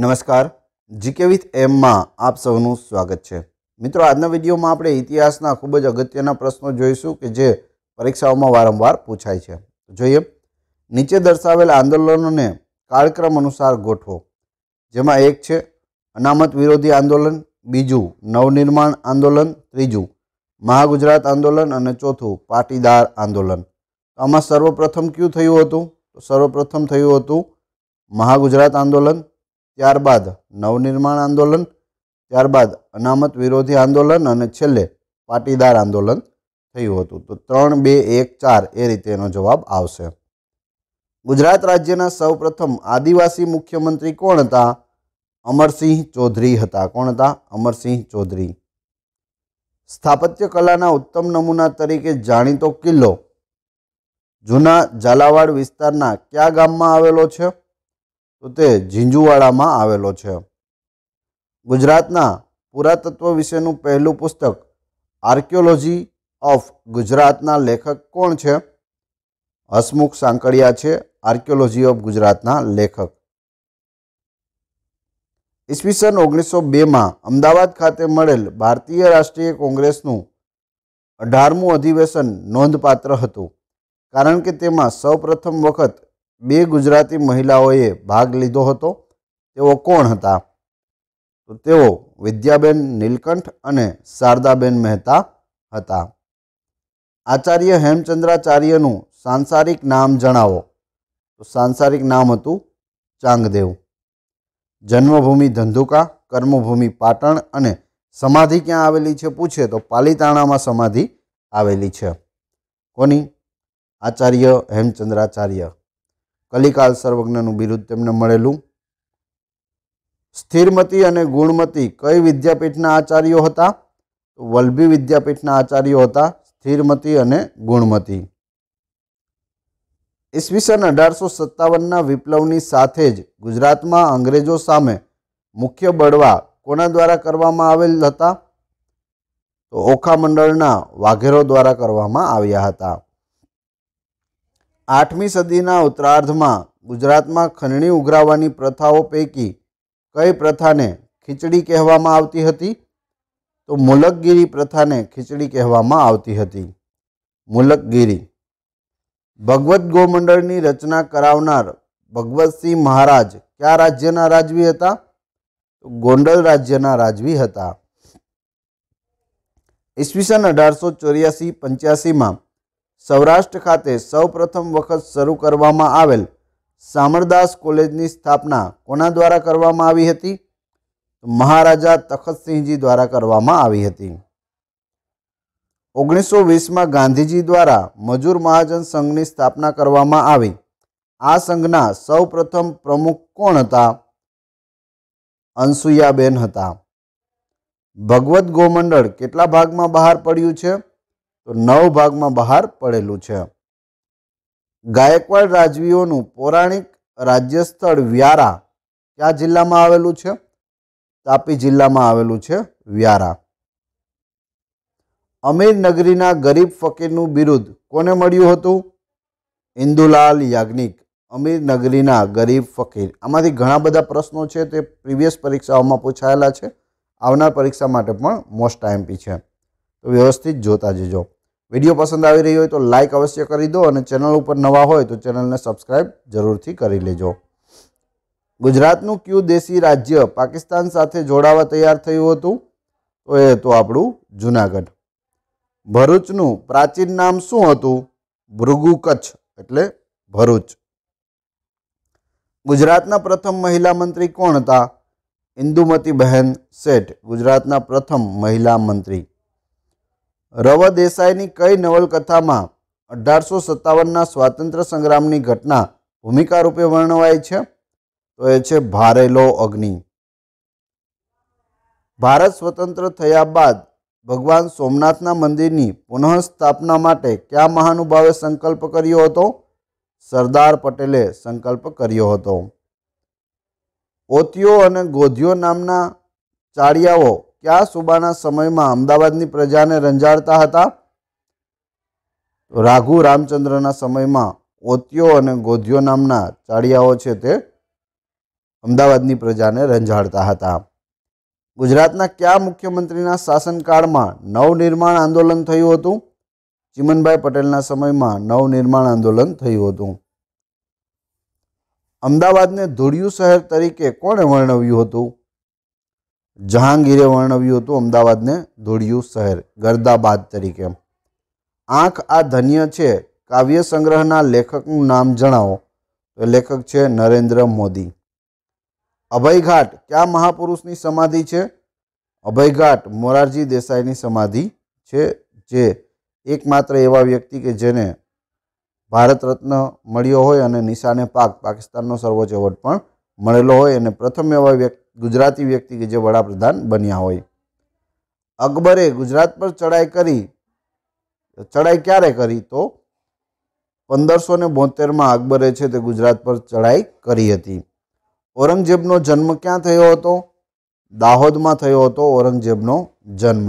નમસ્કાર GK with એમમાં આપ સૌનું સ્વાગત છે મિત્રો આજના વિડીયોમાં આપણે ઇતિહાસના ખૂબ જ અગત્યના પ્રશ્નો જોઈશું કે જે પરીક્ષાઓમાં વારંવાર પૂછાય છે જોઈએ નીચે દર્શાવેલ આંદોલનોને કાળક્રમ અનુસાર ગોઠવો જેમાં એક છે અનામત વિરોધી આંદોલન બીજું નવનિર્માણ આંદોલન ત્રીજું મહાગુજરાત આંદોલન અને ચોથું પાટીદાર આંદોલન આમાં સર્વપ્રથમ કયું થયું હતું તો સર્વપ્રથમ થયું હતું મહાગુજરાત આંદોલન ત્યારબાદ નવનિર્માણ આંદોલન ત્યારબાદ અનામત વિરોધી આંદોલન અને છેલ્લે પાટીદાર આંદોલન થયું હતું તો ત્રણ બે એક ચાર એ રીતે એનો જવાબ આવશે ગુજરાત રાજ્યના સૌપ્રથમ આદિવાસી મુખ્યમંત્રી કોણ હતા અમરસિંહ ચૌધરી હતા કોણ હતા અમરસિંહ ચૌધરી સ્થાપત્ય કલાના ઉત્તમ નમૂના તરીકે જાણીતો કિલ્લો જૂના ઝાલાવાડ વિસ્તારના કયા ગામમાં આવેલો છે તો તે ઝીંઝુવાડામાં આવેલો છે ગુજરાતના પુરાતત્વ વિશેનું પહેલું પુસ્તક આર્કિયોલોજી ઓફ ગુજરાતના લેખક કોણ છે હસમુખ સાંકળિયા છે આર્કિયોલોજી ઓફ ગુજરાતના લેખક ઈસવીસન ઓગણીસો બેમાં અમદાવાદ ખાતે મળેલ ભારતીય રાષ્ટ્રીય કોંગ્રેસનું અઢારમું અધિવેશન નોંધપાત્ર હતું કારણ કે તેમાં સૌપ્રથમ વખત બે ગુજરાતી મહિલાઓએ ભાગ લીધો હતો તેઓ કોણ હતા તો તેઓ વિદ્યાબેન નીલકંઠ અને શારદાબેન મહેતા હતા આચાર્ય હેમચંદ્રાચાર્યનું સાંસારિક નામ જણાવો તો સાંસારિક નામ હતું ચાંગદેવ જન્મભૂમિ ધંધુકા કર્મભૂમિ પાટણ અને સમાધિ ક્યાં આવેલી છે પૂછે તો પાલીતાણામાં સમાધિ આવેલી છે કોની આચાર્ય હેમચંદ્રાચાર્ય કલિકાલ સર્વજ્ઞનું બિરુદ તેમને મળેલું સ્થિરમતી અને ગુણમતી કઈ વિદ્યાપીઠના આચાર્યો હતા તો વલ્લભી વિદ્યાપીઠના આચાર્યો હતા સ્થિરમતી અને ગુણમતી ઈસવીસન અઢારસો સત્તાવનના વિપ્લવની સાથે જ ગુજરાતમાં અંગ્રેજો સામે મુખ્ય બળવા કોના દ્વારા કરવામાં આવેલ હતા તો ઓખા મંડળના વાઘેરો દ્વારા કરવામાં આવ્યા હતા આઠમી સદીના ઉત્તરાર્ધમાં ગુજરાતમાં ખંડણી ઉઘરાવવાની પ્રથાઓ પૈકી કઈ પ્રથાને ખીચડી કહેવામાં આવતી હતી તો મુલકગીરી પ્રથાને ખીચડી કહેવામાં આવતી હતી મુલકગીરી ભગવત ગોમંડળની રચના કરાવનાર ભગવતસિંહ મહારાજ કયા રાજ્યના રાજવી હતા તો ગોંડલ રાજ્યના રાજવી હતા ઈસવીસન અઢારસો ચોર્યાસી પંચ્યાસીમાં સૌરાષ્ટ્ર ખાતે સૌપ્રથમ વખત શરૂ કરવામાં આવેલ સામરદાસ કોલેજની સ્થાપના કોના દ્વારા કરવામાં આવી હતી મહારાજા તખતસિંહજી દ્વારા કરવામાં આવી હતી ઓગણીસો વીસમાં ગાંધીજી દ્વારા મજૂર મહાજન સંઘની સ્થાપના કરવામાં આવી આ સંઘના સૌપ્રથમ પ્રમુખ કોણ હતા અનસુયાબેન હતા ભગવદ્ ગોમંડળ કેટલા ભાગમાં બહાર પડ્યું છે તો નવ ભાગમાં બહાર પડેલું છે ગાયકવાડ રાજવીઓનું પૌરાણિક રાજ્ય સ્થળ વ્યારા કયા જિલ્લામાં આવેલું છે તાપી જિલ્લામાં આવેલું છે વ્યારા અમીરનગરીના ગરીબ ફકીરનું બિરુદ કોને મળ્યું હતું ઇન્દુલાલ યાજ્ઞિક અમીરનગરીના ગરીબ ફકીર આમાંથી ઘણા બધા પ્રશ્નો છે તે પ્રીવિયસ પરીક્ષાઓમાં પૂછાયેલા છે આવનાર પરીક્ષા માટે પણ મોસ્ટ આઈએમપી છે તો વ્યવસ્થિત જોતા જજો વિડીયો પસંદ આવી રહ્યો હોય તો લાઇક અવશ્ય કરી દો અને ચેનલ ઉપર નવા હોય તો ચેનલને સબસ્ક્રાઇબ જરૂરથી કરી લેજો ગુજરાતનું ક્યુ દેશી રાજ્ય પાકિસ્તાન સાથે જોડાવા તૈયાર થયું હતું તો એ હતું આપણું જૂનાગઢ ભરૂચનું પ્રાચીન નામ શું હતું ભૃગુ કચ્છ એટલે ભરૂચ ગુજરાતના પ્રથમ મહિલા મંત્રી કોણ હતા ઇન્દુમતી બહેન શેઠ ગુજરાતના પ્રથમ મહિલા મંત્રી રવ દેસાઈની કઈ નવલકથામાં અઢારસો સત્તાવનના સ્વાતંત્ર્ય સંગ્રામની ઘટના ભૂમિકા રૂપે વર્ણવાય છે તો એ છે ભારેલો અગ્નિ ભારત સ્વતંત્ર થયા બાદ ભગવાન સોમનાથના મંદિરની પુનઃસ્થાપના માટે કયા મહાનુભાવે સંકલ્પ કર્યો હતો સરદાર પટેલે સંકલ્પ કર્યો હતો ઓતિયો અને ગોધિયો નામના ચાળિયાઓ કયા સુબાના સમયમાં અમદાવાદની પ્રજાને રંજાડતા હતા રાઘુ રામચંદ્રના સમયમાં ઓતિયો અને ગોધિયો નામના ચાળિયાઓ છે તે અમદાવાદની પ્રજાને રંજાડતા હતા ગુજરાતના કયા મુખ્યમંત્રીના શાસનકાળમાં નવનિર્માણ આંદોલન થયું હતું ચિમનભાઈ પટેલના સમયમાં નવનિર્માણ આંદોલન થયું હતું અમદાવાદને ધૂળિયું શહેર તરીકે કોણે વર્ણવ્યું હતું જહાંગીરે વર્ણવ્યું હતું અમદાવાદને ધોળિયું શહેર ગરદાબાદ તરીકે આંખ આ ધન્ય છે કાવ્ય સંગ્રહના લેખકનું નામ જણાવો તો લેખક છે નરેન્દ્ર મોદી અભયઘાટ કયા મહાપુરુષની સમાધિ છે અભયઘાટ મોરારજી દેસાઈની સમાધિ છે જે એકમાત્ર એવા વ્યક્તિ કે જેને ભારત રત્ન મળ્યો હોય અને નિશાને પાક પાકિસ્તાનનો સર્વોચ્ચ એવોર્ડ પણ મળેલો હોય અને પ્રથમ એવા વ્યક્તિ ગુજરાતી વ્યક્તિ કે જે વડાપ્રધાન બન્યા હોય અકબરે ગુજરાત પર ચડાઈ કરી ચડાઈ ક્યારે કરી તો પંદરસો ને બોતેરમાં અકબરે છે તે ગુજરાત પર ચડાઈ કરી હતી ઔરંગઝેબનો જન્મ ક્યાં થયો હતો દાહોદમાં થયો હતો ઔરંગઝેબનો જન્મ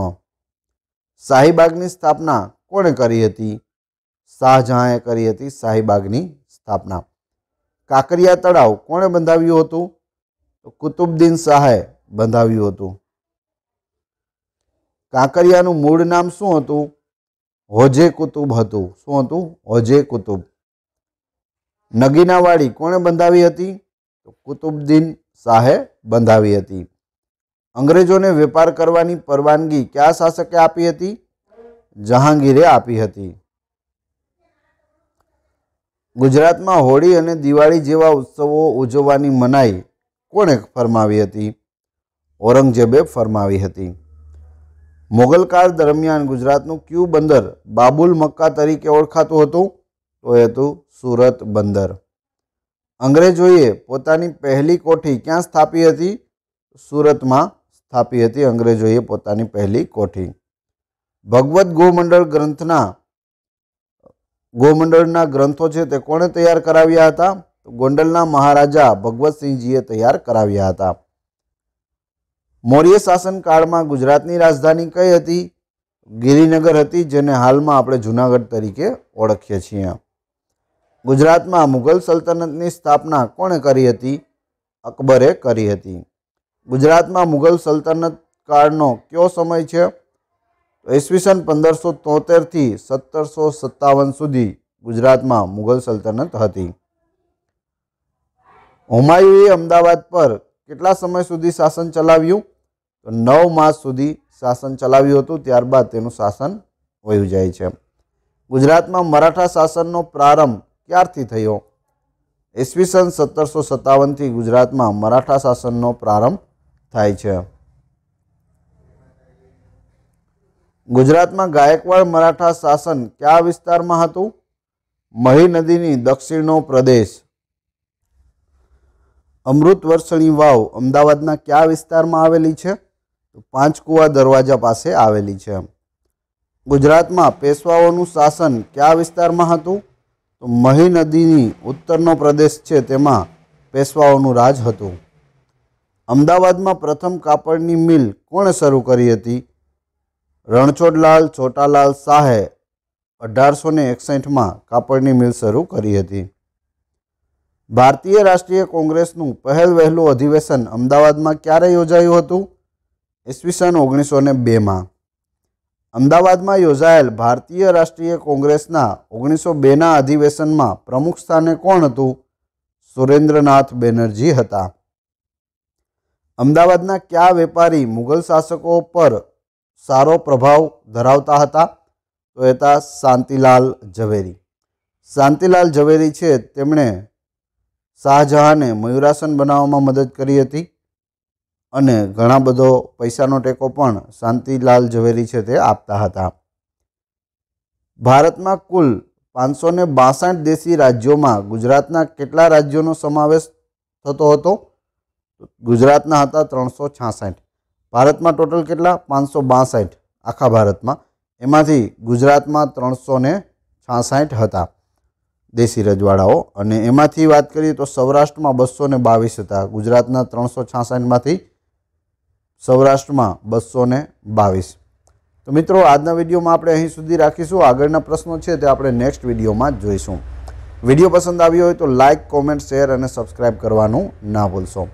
શાહીબાગની સ્થાપના કોણે કરી હતી શાહજહાંએ કરી હતી શાહીબાગની સ્થાપના કાંકરિયા તળાવ કોણે બંધાવ્યું હતું તો કુતુબદ્દીન શાહે બંધાવ્યું હતું કાંકરિયાનું મૂળ નામ શું હતું હોજે કુતુબ હતું શું હતું હોજે કુતુબ નગીનાવાડી કોણે બંધાવી હતી તો કુતુબદ્દીન શાહે બંધાવી હતી અંગ્રેજોને વેપાર કરવાની પરવાનગી કયા શાસકે આપી હતી જહાંગીરે આપી હતી ગુજરાતમાં હોળી અને દિવાળી જેવા ઉત્સવો ઉજવવાની મનાઈ કોણે ફરમાવી હતી ઔરંગઝેબે ફરમાવી હતી મોગલકાળ દરમિયાન ગુજરાતનું ક્યુ બંદર બાબુલ મક્કા તરીકે ઓળખાતું હતું તો એ હતું સુરત બંદર અંગ્રેજોએ પોતાની પહેલી કોઠી ક્યાં સ્થાપી હતી સુરતમાં સ્થાપી હતી અંગ્રેજોએ પોતાની પહેલી કોઠી ભગવદ્ ગોમંડળ ગ્રંથના ગોમંડળના ગ્રંથો છે તે કોણે તૈયાર કરાવ્યા હતા ગોંડલના મહારાજા ભગવતસિંહજીએ તૈયાર કરાવ્યા હતા મૌર્ય શાસનકાળમાં ગુજરાતની રાજધાની કઈ હતી ગિરિનગર હતી જેને હાલમાં આપણે જૂનાગઢ તરીકે ઓળખીએ છીએ ગુજરાતમાં મુઘલ સલ્તનતની સ્થાપના કોણે કરી હતી અકબરે કરી હતી ગુજરાતમાં મુઘલ સલ્તનત કાળનો કયો સમય છે ઈસવીસન પંદરસો તોતેરથી સત્તરસો સત્તાવન સુધી ગુજરાતમાં મુઘલ સલ્તનત હતી હુમાયુએ અમદાવાદ પર કેટલા સમય સુધી શાસન ચલાવ્યું તો નવ માસ સુધી શાસન ચલાવ્યું હતું ત્યારબાદ તેનું શાસન વયું જાય છે ગુજરાતમાં મરાઠા શાસનનો પ્રારંભ ક્યારથી થયો ઈસવીસન સત્તરસો સત્તાવનથી ગુજરાતમાં મરાઠા શાસનનો પ્રારંભ થાય છે ગુજરાતમાં ગાયકવાડ મરાઠા શાસન કયા વિસ્તારમાં હતું મહી નદીની દક્ષિણનો પ્રદેશ અમૃત વર્ષણી વાવ અમદાવાદના કયા વિસ્તારમાં આવેલી છે તો પાંચકુવા દરવાજા પાસે આવેલી છે ગુજરાતમાં પેશવાઓનું શાસન કયા વિસ્તારમાં હતું તો મહી નદીની ઉત્તરનો પ્રદેશ છે તેમાં પેશવાઓનું રાજ હતું અમદાવાદમાં પ્રથમ કાપડની મિલ કોણે શરૂ કરી હતી રણછોડલાલ છોટાલાલ શાહે અઢારસો ને એકસઠમાં કાપડની મિલ શરૂ કરી હતી ભારતીય રાષ્ટ્રીય કોંગ્રેસનું પહેલ વહેલું અધિવેશન અમદાવાદમાં ક્યારે યોજાયું હતું ઈસવીસન ઓગણીસો ને બેમાં અમદાવાદમાં યોજાયેલ ભારતીય રાષ્ટ્રીય કોંગ્રેસના ઓગણીસો બેના અધિવેશનમાં પ્રમુખ સ્થાને કોણ હતું સુરેન્દ્રનાથ બેનર્જી હતા અમદાવાદના કયા વેપારી મુગલ શાસકો પર સારો પ્રભાવ ધરાવતા હતા તો હતા શાંતિલાલ ઝવેરી શાંતિલાલ ઝવેરી છે તેમણે શાહજહાંને મયુરાસન બનાવવામાં મદદ કરી હતી અને ઘણા બધો પૈસાનો ટેકો પણ શાંતિલાલ ઝવેરી છે તે આપતા હતા ભારતમાં કુલ પાંચસો ને બાસઠ દેશી રાજ્યોમાં ગુજરાતના કેટલા રાજ્યોનો સમાવેશ થતો હતો ગુજરાતના હતા ત્રણસો છાસઠ ભારતમાં ટોટલ કેટલા પાંચસો બાસઠ આખા ભારતમાં એમાંથી ગુજરાતમાં ત્રણસો ને છાસઠ હતા દેશી રજવાડાઓ અને એમાંથી વાત કરીએ તો સૌરાષ્ટ્રમાં બસો ને બાવીસ હતા ગુજરાતના ત્રણસો છાસઠમાંથી સૌરાષ્ટ્રમાં બસો ને બાવીસ તો મિત્રો આજના વિડીયોમાં આપણે અહીં સુધી રાખીશું આગળના પ્રશ્નો છે તે આપણે નેક્સ્ટ વિડીયોમાં જોઈશું વિડીયો પસંદ આવ્યો હોય તો લાઇક કોમેન્ટ શેર અને સબસ્ક્રાઈબ કરવાનું ના ભૂલશો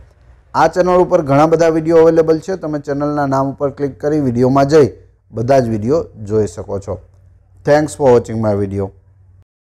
આ ચેનલ ઉપર ઘણા બધા વિડીયો અવેલેબલ છે તમે ચેનલના નામ ઉપર ક્લિક કરી વિડીયોમાં જઈ બધા જ વિડીયો જોઈ શકો છો thanks for watching my video